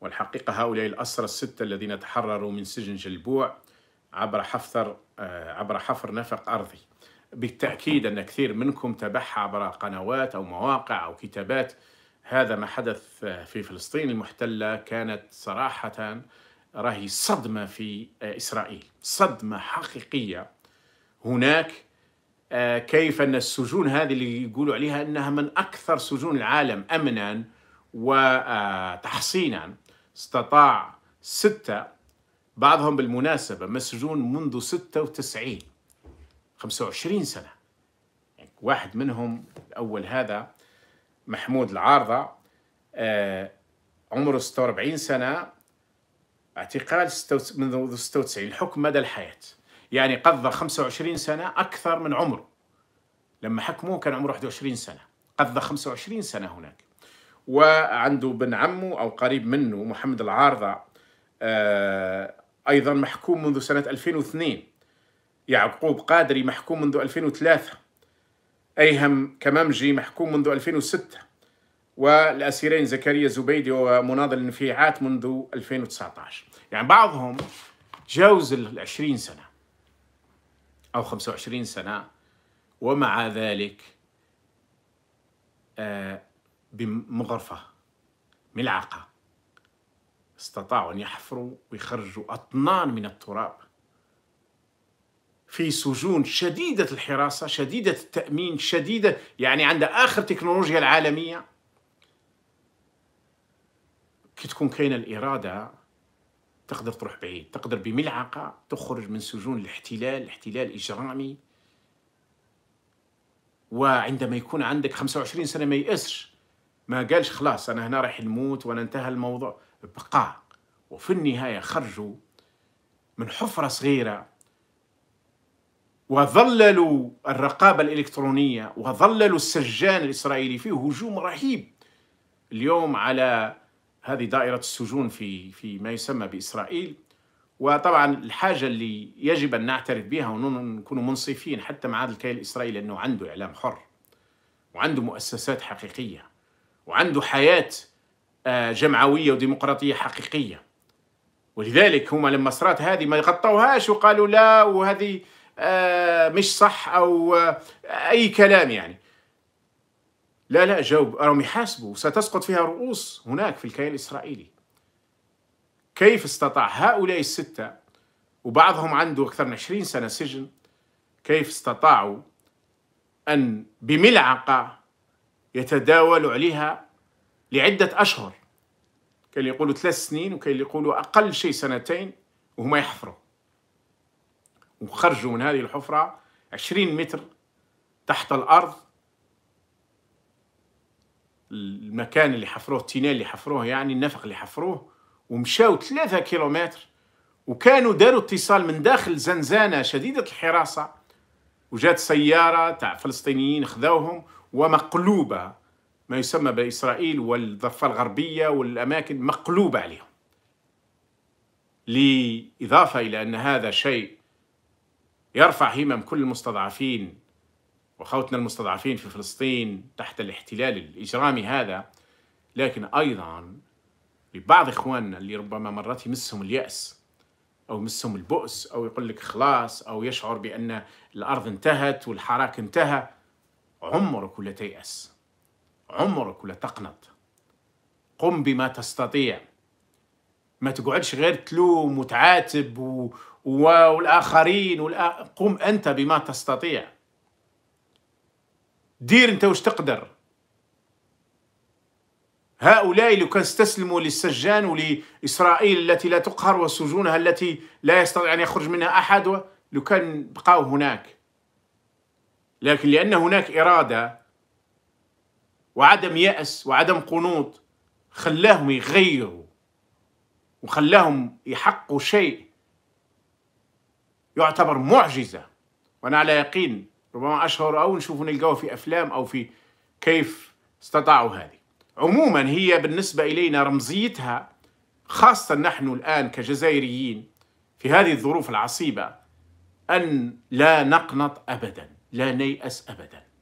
والحقيقة هؤلاء الأسرى الستة الذين تحرروا من سجن جلبوع عبر حفر آه، عبر حفر نفق أرضي بالتأكيد أن كثير منكم تبعها عبر قنوات أو مواقع أو كتابات هذا ما حدث في فلسطين المحتلة كانت صراحة راهي صدمة في آه، إسرائيل صدمة حقيقية هناك آه، كيف أن السجون هذه اللي يقولوا عليها أنها من أكثر سجون العالم أمناً وتحصينا استطاع ستة بعضهم بالمناسبة مسجون منذ ستة وتسعين خمسة وعشرين سنة يعني واحد منهم الأول هذا محمود العارضة آه عمره ستة واربعين سنة اعتقال منذ ستة وتسعين الحكم مدى الحياة يعني قضى خمسة وعشرين سنة أكثر من عمره لما حكموه كان عمره وعشرين سنة قضى خمسة وعشرين سنة هناك وعنده بن عمه أو قريب منه محمد العارضة آه، أيضا محكوم منذ سنة 2002 يعقوب قادري محكوم منذ 2003 أيهم كممجي محكوم منذ 2006 والأسيرين زكريا زبيدي ومناضل النفيعات منذ 2019 يعني بعضهم جاوز ال 20 سنة أو 25 سنة ومع ذلك آه بمغرفة ملعقة استطاعوا أن يحفروا ويخرجوا أطنان من التراب في سجون شديدة الحراسة شديدة التأمين شديدة يعني عند آخر تكنولوجيا العالمية كي تكون كاينة الإرادة تقدر تروح بعيد تقدر بملعقة تخرج من سجون الاحتلال الاحتلال إجرامي وعندما يكون عندك 25 سنة ما يأسش ما قالش خلاص أنا هنا راح نموت وانا انتهى الموضوع بقى وفي النهاية خرجوا من حفرة صغيرة وظللوا الرقابة الإلكترونية وظللوا السجان الإسرائيلي فيه هجوم رهيب اليوم على هذه دائرة السجون في في ما يسمى بإسرائيل وطبعا الحاجة اللي يجب أن نعترف بها ونكون منصفين حتى مع هذا الكيان الإسرائيلي أنه عنده إعلام حر وعنده مؤسسات حقيقية وعنده حياة آه، جمعوية وديمقراطية حقيقية ولذلك هما لما صرات هذه ما غطوهاش وقالوا لا وهذه آه، مش صح أو آه، أي كلام يعني لا لا جاوب راهم يحاسبوا وستسقط فيها رؤوس هناك في الكيان الإسرائيلي كيف استطاع هؤلاء الستة وبعضهم عنده أكثر من 20 سنة سجن كيف استطاعوا أن بملعقة يتداول عليها لعدة أشهر كاين اللي يقولوا ثلاث سنين وكاين اللي يقولوا أقل شيء سنتين وهما يحفروا وخرجوا من هذه الحفرة عشرين متر تحت الأرض المكان اللي حفروه التينال اللي حفروه يعني النفق اللي حفروه ومشاو ثلاثة كيلومتر وكانوا داروا اتصال من داخل زنزانة شديدة الحراسة وجات سيارة تاع فلسطينيين خذوهم ومقلوبة ما يسمى بإسرائيل والضفة الغربية والأماكن مقلوبة عليهم لإضافة إلى أن هذا شيء يرفع همم كل المستضعفين وخوتنا المستضعفين في فلسطين تحت الاحتلال الإجرامي هذا لكن أيضا لبعض إخواننا اللي ربما مرات يمسهم اليأس او يمسهم البؤس او يقول لك خلاص او يشعر بان الارض انتهت والحراك انتهى عمرك ولا تيأس عمرك ولا تقنط قم بما تستطيع ما تقعدش غير تلوم وتعاتب و... و... والاخرين والأ... قم انت بما تستطيع دير انت واش تقدر هؤلاء لو كان استسلموا للسجان ولإسرائيل التي لا تقهر وسجونها التي لا يستطيع أن يخرج منها أحد لو كان بقاو هناك لكن لأن هناك إرادة وعدم يأس وعدم قنوط خلاهم يغيروا وخلاهم يحققوا شيء يعتبر معجزة وأنا على يقين ربما أشهر أو نشوفوا نلقاوه في أفلام أو في كيف استطاعوا هذه عموما هي بالنسبة إلينا رمزيتها خاصة نحن الآن كجزائريين في هذه الظروف العصيبة أن لا نقنط أبدا لا نيأس أبدا